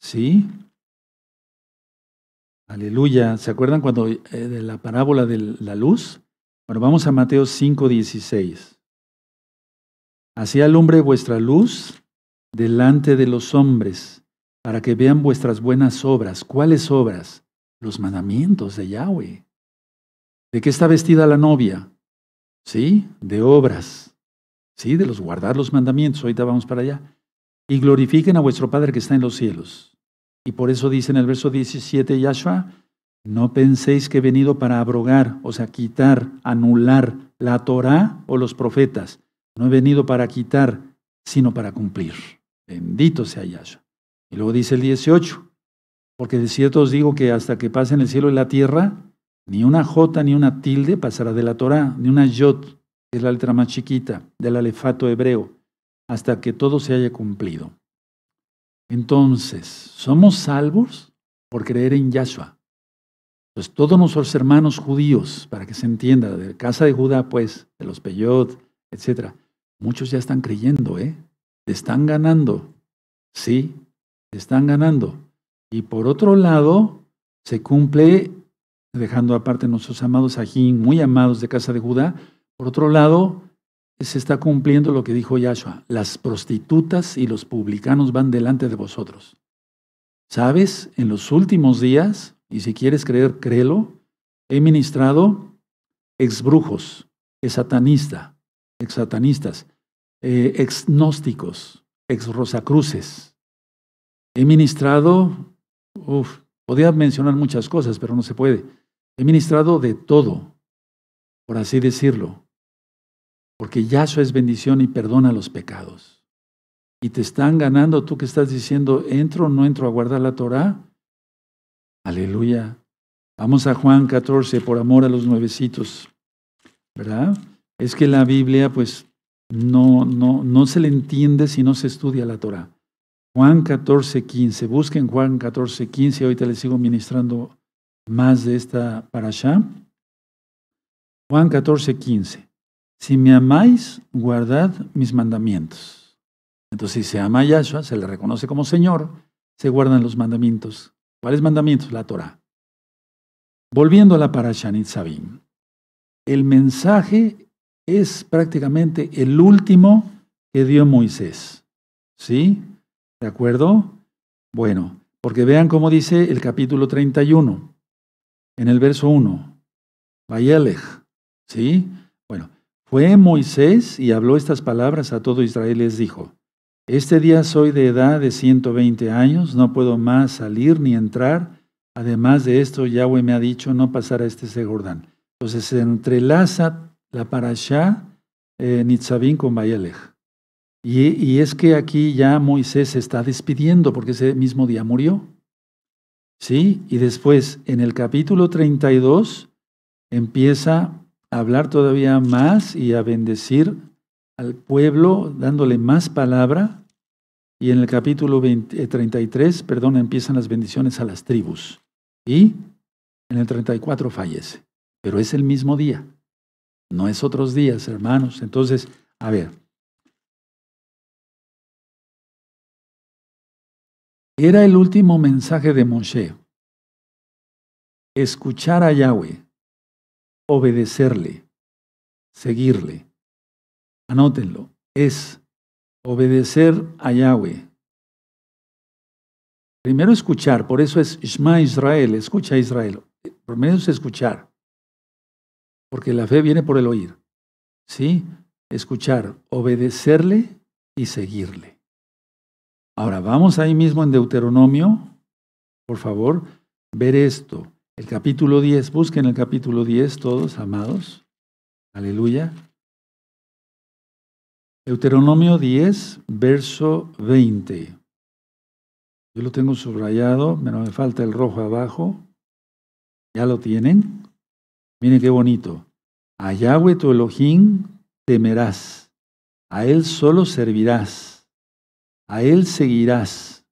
¿sí? Aleluya. ¿Se acuerdan cuando eh, de la parábola de la luz? Bueno, vamos a Mateo 5, 16. Así alumbre vuestra luz delante de los hombres, para que vean vuestras buenas obras. ¿Cuáles obras? Los mandamientos de Yahweh. ¿De qué está vestida la novia? ¿Sí? De obras. ¿Sí? De los guardar los mandamientos. Ahorita vamos para allá. Y glorifiquen a vuestro Padre que está en los cielos. Y por eso dice en el verso 17 Yahshua, no penséis que he venido para abrogar, o sea, quitar, anular la Torá o los profetas. No he venido para quitar, sino para cumplir. Bendito sea Yahshua. Y luego dice el 18, porque de cierto os digo que hasta que pasen el cielo y la tierra, ni una jota ni una tilde pasará de la Torá, ni una yot, que es la letra más chiquita del alefato hebreo, hasta que todo se haya cumplido. Entonces, somos salvos por creer en Yahshua. Pues todos nuestros hermanos judíos, para que se entienda, de casa de Judá, pues, de los Peyot, etc., muchos ya están creyendo, ¿eh? están ganando. Sí, están ganando. Y por otro lado, se cumple, dejando aparte nuestros amados ajín, muy amados de casa de Judá, por otro lado, se está cumpliendo lo que dijo Yahshua, las prostitutas y los publicanos van delante de vosotros. ¿Sabes? En los últimos días, y si quieres creer, créelo, he ministrado exbrujos, ex satanista, ex satanistas, ex eh, gnósticos, ex rosacruces. He ministrado, uff, podía mencionar muchas cosas, pero no se puede. He ministrado de todo, por así decirlo porque Yahshua es bendición y perdona los pecados. Y te están ganando tú que estás diciendo, ¿entro o no entro a guardar la Torah? Aleluya. Vamos a Juan 14, por amor a los nuevecitos. ¿Verdad? Es que la Biblia, pues, no, no, no se le entiende si no se estudia la Torah. Juan 14, 15. Busquen Juan 14, 15. Ahorita les sigo ministrando más de esta para allá. Juan 14, 15. Si me amáis, guardad mis mandamientos. Entonces, si se ama a Yahshua, se le reconoce como Señor, se guardan los mandamientos. ¿Cuáles mandamientos? La Torah. Volviendo a la Parashanit Sabim, El mensaje es prácticamente el último que dio Moisés. ¿Sí? ¿De acuerdo? Bueno, porque vean cómo dice el capítulo 31, en el verso 1. Vayelech, ¿sí? Fue Moisés y habló estas palabras a todo Israel. Les dijo, Este día soy de edad de 120 años, no puedo más salir ni entrar. Además de esto, Yahweh me ha dicho, no pasar a este Segordán. Entonces se entrelaza la parasha en eh, Nitzavim con Bayelech. Y, es que aquí ya Moisés se está despidiendo porque ese mismo día murió. ¿Sí? Y después, en el capítulo 32, empieza hablar todavía más y a bendecir al pueblo, dándole más palabra. Y en el capítulo 33, eh, perdón, empiezan las bendiciones a las tribus. Y en el 34 fallece. Pero es el mismo día. No es otros días, hermanos. Entonces, a ver. Era el último mensaje de Moshe. Escuchar a Yahweh obedecerle, seguirle. Anótenlo, es obedecer a Yahweh. Primero escuchar, por eso es Shema Israel, escucha a Israel. Primero es escuchar, porque la fe viene por el oír. ¿Sí? Escuchar, obedecerle y seguirle. Ahora, vamos ahí mismo en Deuteronomio, por favor, ver esto. El capítulo 10, busquen el capítulo 10 todos, amados. Aleluya. Deuteronomio 10, verso 20. Yo lo tengo subrayado, me falta el rojo abajo. ¿Ya lo tienen? Miren qué bonito. A Yahweh tu Elohim temerás. A Él solo servirás. A Él seguirás.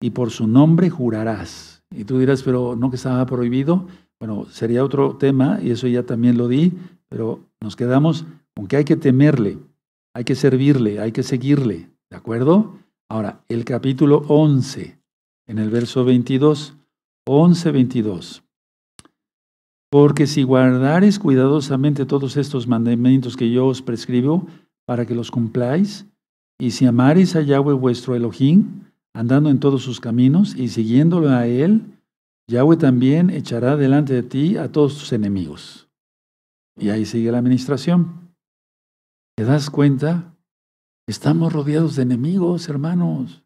Y por su nombre jurarás. Y tú dirás, pero no que estaba prohibido. Bueno, sería otro tema y eso ya también lo di, pero nos quedamos con que hay que temerle, hay que servirle, hay que seguirle, ¿de acuerdo? Ahora, el capítulo 11, en el verso 22, 11, 22. Porque si guardares cuidadosamente todos estos mandamientos que yo os prescribo para que los cumpláis, y si amares a Yahweh vuestro Elohim, andando en todos sus caminos y siguiéndolo a él, Yahweh también echará delante de ti a todos tus enemigos. Y ahí sigue la administración. ¿Te das cuenta? Estamos rodeados de enemigos, hermanos.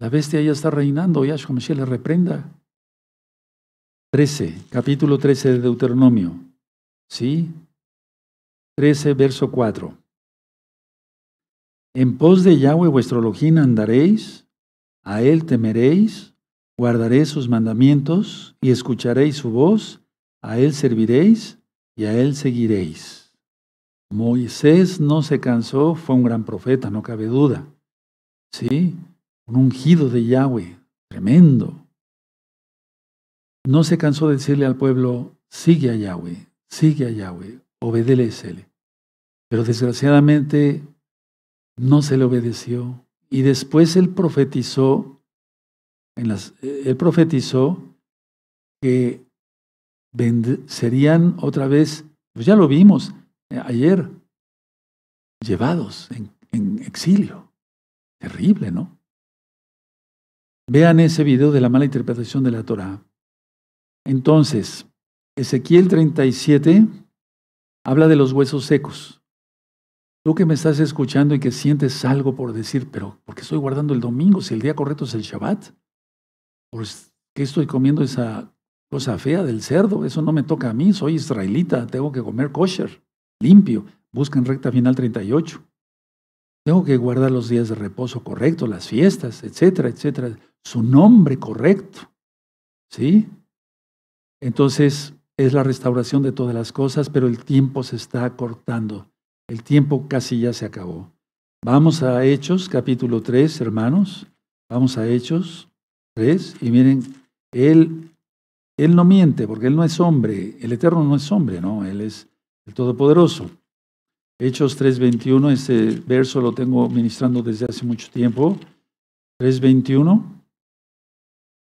La bestia ya está reinando, y si le reprenda. 13, capítulo 13 de Deuteronomio. ¿Sí? 13, verso 4. En pos de Yahweh vuestro Elohim andaréis a Él temeréis, guardaréis sus mandamientos y escucharéis su voz, a Él serviréis y a Él seguiréis. Moisés no se cansó, fue un gran profeta, no cabe duda. Sí, un ungido de Yahweh, tremendo. No se cansó de decirle al pueblo, sigue a Yahweh, sigue a Yahweh, obedélesele. Pero desgraciadamente no se le obedeció. Y después él profetizó, en las, él profetizó que serían otra vez, pues ya lo vimos eh, ayer, llevados en, exilio. Terrible, ¿no? Vean ese video de la mala interpretación de la Torah. Entonces, Ezequiel 37 habla de los huesos secos. Tú que me estás escuchando y que sientes algo por decir, pero ¿por qué estoy guardando el domingo si el día correcto es el Shabbat? ¿Por pues, qué estoy comiendo esa cosa fea del cerdo? Eso no me toca a mí, soy israelita, tengo que comer kosher, limpio. Busca en recta final 38. Tengo que guardar los días de reposo correctos, las fiestas, etcétera, etcétera. Su nombre correcto. ¿Sí? Entonces, es la restauración de todas las cosas, pero el tiempo se está cortando. El tiempo casi ya se acabó. Vamos a Hechos, capítulo 3, hermanos. Vamos a Hechos 3. Y miren, él, él no miente porque Él no es hombre. El Eterno no es hombre, ¿no? Él es el Todopoderoso. Hechos 3.21, este verso lo tengo ministrando desde hace mucho tiempo. 3.21.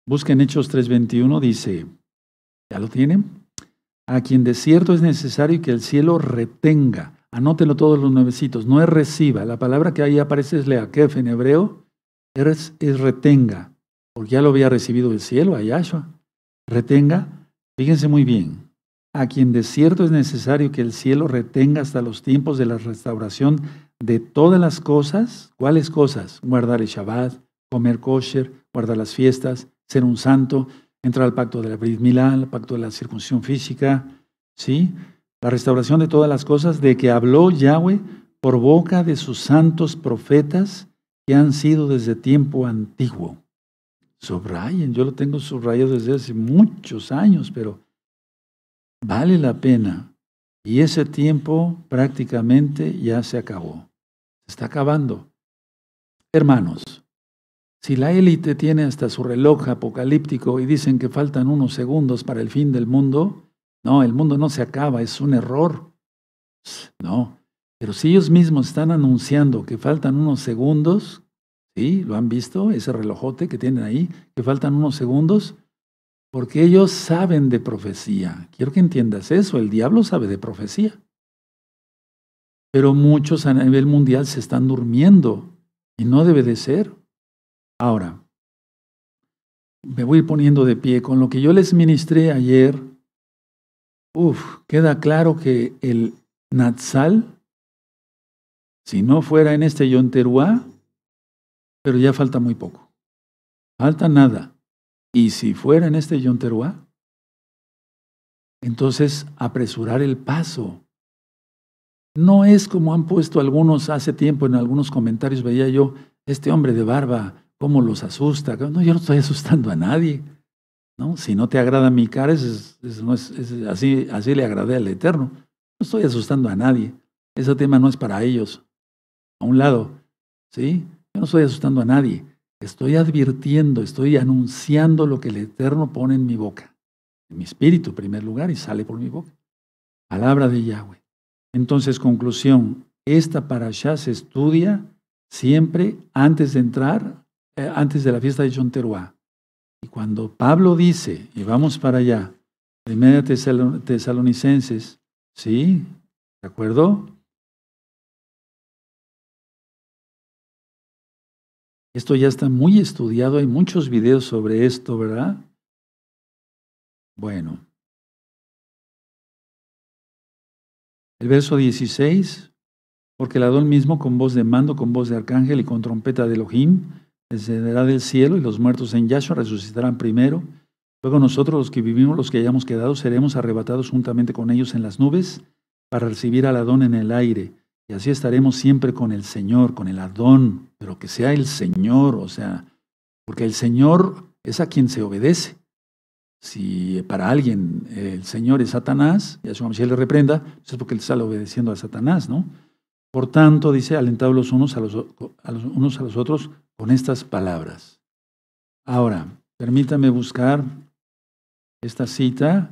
Busquen Hechos 3.21, dice, ¿ya lo tienen? A quien de cierto es necesario que el cielo retenga Anótelo todos los nuevecitos. No es reciba. La palabra que ahí aparece es leakef en hebreo. Es, retenga. Porque ya lo había recibido el cielo, a Yahshua. Retenga. Fíjense muy bien. A quien de cierto es necesario que el cielo retenga hasta los tiempos de la restauración de todas las cosas. ¿Cuáles cosas? Guardar el Shabbat, comer kosher, guardar las fiestas, ser un santo, entrar al pacto de la Brit Milá, al pacto de la circuncisión física. ¿Sí? la restauración de todas las cosas, de que habló Yahweh por boca de sus santos profetas que han sido desde tiempo antiguo. Subrayen, yo lo tengo subrayado desde hace muchos años, pero vale la pena. Y ese tiempo prácticamente ya se acabó. Se está acabando. Hermanos, si la élite tiene hasta su reloj apocalíptico y dicen que faltan unos segundos para el fin del mundo, no, el mundo no se acaba, es un error. No, pero si ellos mismos están anunciando que faltan unos segundos, ¿sí? ¿Lo han visto? Ese relojote que tienen ahí, que faltan unos segundos, porque ellos saben de profecía. Quiero que entiendas eso, el diablo sabe de profecía. Pero muchos a nivel mundial se están durmiendo y no debe de ser. Ahora, me voy poniendo de pie con lo que yo les ministré ayer uf, queda claro que el Natsal, si no fuera en este Yonteruá, pero ya falta muy poco. Falta nada. Y si fuera en este Yonteruá, entonces apresurar el paso. No es como han puesto algunos hace tiempo en algunos comentarios, veía yo, este hombre de barba, cómo los asusta. No, yo no estoy asustando a nadie. Si no te agrada mi cara, es, así, así le agradé al Eterno. No estoy asustando a nadie. Ese tema no es para ellos. A un lado, ¿sí? Yo no estoy asustando a nadie. Estoy advirtiendo, estoy anunciando lo que el Eterno pone en mi boca. En mi espíritu, en primer lugar, y sale por mi boca. Palabra de Yahweh. Entonces, conclusión, esta parashá se estudia siempre antes de entrar, eh, antes de la fiesta de Chonteruá. Y cuando Pablo dice, y vamos para allá, primera tesalonicenses, ¿sí? ¿De acuerdo? Esto ya está muy estudiado, hay muchos videos sobre esto, ¿verdad? Bueno. El verso 16, porque el Adón mismo con voz de mando, con voz de arcángel y con trompeta de Elohim, descenderá del cielo y los muertos en Yahshua resucitarán primero. Luego nosotros los que vivimos, los que hayamos quedado, seremos arrebatados juntamente con ellos en las nubes para recibir al Adón en el aire. Y así estaremos siempre con el Señor, con el Adón, pero que sea el Señor, o sea, porque el Señor es a quien se obedece. Si para alguien eh, el Señor es Satanás, y a su le reprenda, pues es porque él sale obedeciendo a Satanás, ¿no? Por tanto, dice, alentados unos los, unos a los otros con estas palabras. Ahora, permítame buscar esta cita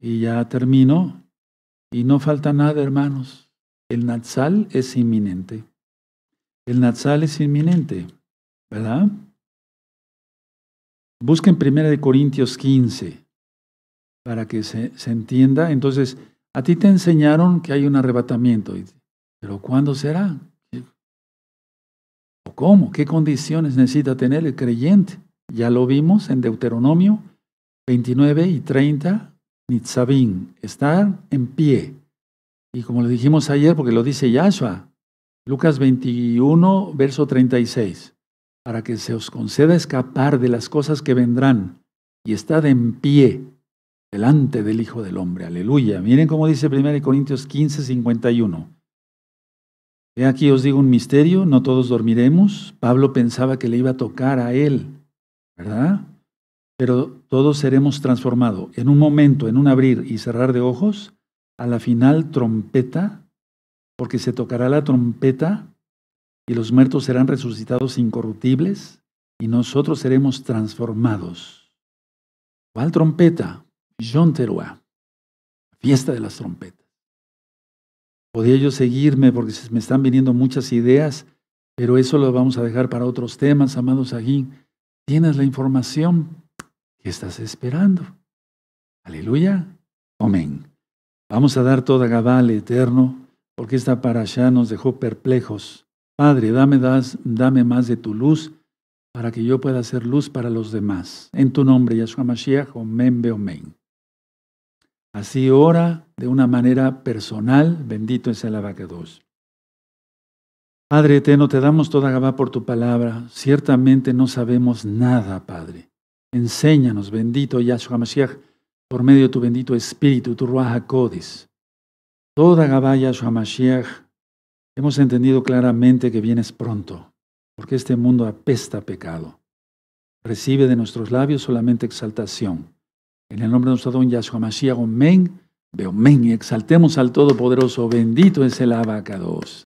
y ya termino. Y no falta nada, hermanos. El Natsal es inminente. El Natsal es inminente, ¿verdad? Busquen 1 Corintios 15 para que se, se, entienda. Entonces, a ti te enseñaron que hay un arrebatamiento, pero ¿cuándo será? cómo? ¿Qué condiciones necesita tener el creyente? Ya lo vimos en Deuteronomio 29 y 30, Nitzabim, estar en pie. Y como lo dijimos ayer, porque lo dice Yahshua, Lucas 21, verso 36, para que se os conceda escapar de las cosas que vendrán y estad en pie delante del Hijo del Hombre. Aleluya. Miren cómo dice 1 Corintios 15, 51. He aquí os digo un misterio, no todos dormiremos. Pablo pensaba que le iba a tocar a él, ¿verdad? Pero todos seremos transformados en un momento, en un abrir y cerrar de ojos, a la final trompeta, porque se tocará la trompeta y los muertos serán resucitados incorruptibles y nosotros seremos transformados. ¿Cuál trompeta? John fiesta de las trompetas. Podría yo seguirme porque me están viniendo muchas ideas, pero eso lo vamos a dejar para otros temas, amados aquí. Tienes la información que estás esperando. Aleluya. Amén. Vamos a dar toda Gabal eterno, porque esta allá nos dejó perplejos. Padre, dame, das, dame más de tu luz para que yo pueda ser luz para los demás. En tu nombre, Yahshua Mashiach, amén, be Así ora de una manera personal, bendito es el abacados. Padre eterno, te damos toda Gabá por tu palabra. Ciertamente no sabemos nada, Padre. Enséñanos, bendito Yahshua Mashiach, por medio de tu bendito Espíritu, tu Ruach Codis. Toda Gabá Yahshua Mashiach, hemos entendido claramente que vienes pronto, porque este mundo apesta pecado. Recibe de nuestros labios solamente exaltación. En el nombre de nuestro don Yahshua Mashiach, amén. Amén. Y exaltemos al Todopoderoso. Bendito es el abacados.